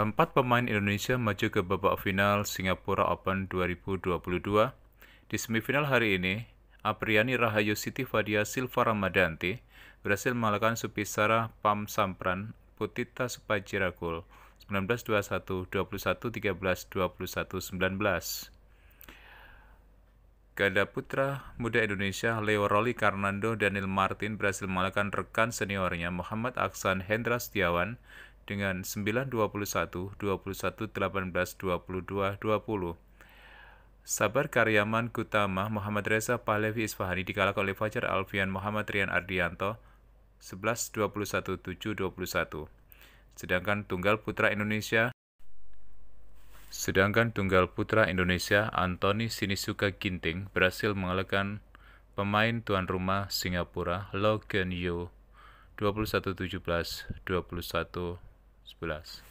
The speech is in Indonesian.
Empat pemain Indonesia maju ke babak final Singapura Open 2022. Di semifinal hari ini, Apriani Rahayu Siti Fadia Silva Ramadanti berhasil mengalahkan Supisara Pam Sampran Putita Supajirakul 1921 21 13 21 19. Ganda putra muda Indonesia Leo Roli Karnando Daniel Martin berhasil mengalahkan rekan seniornya Muhammad Aksan Hendra Setiawan dengan 921 21 18 22 20. Sabar Karyaman Kutama Muhammad Reza Pahlevi Isfahani dikalahkan oleh Fajar Alfian Muhammad Rian Ardianto 11 21 7 21. Sedangkan tunggal putra Indonesia Sedangkan tunggal putra Indonesia Anthony Sinisuka Ginting berhasil mengalahkan pemain tuan rumah Singapura Logan Yeo 21 11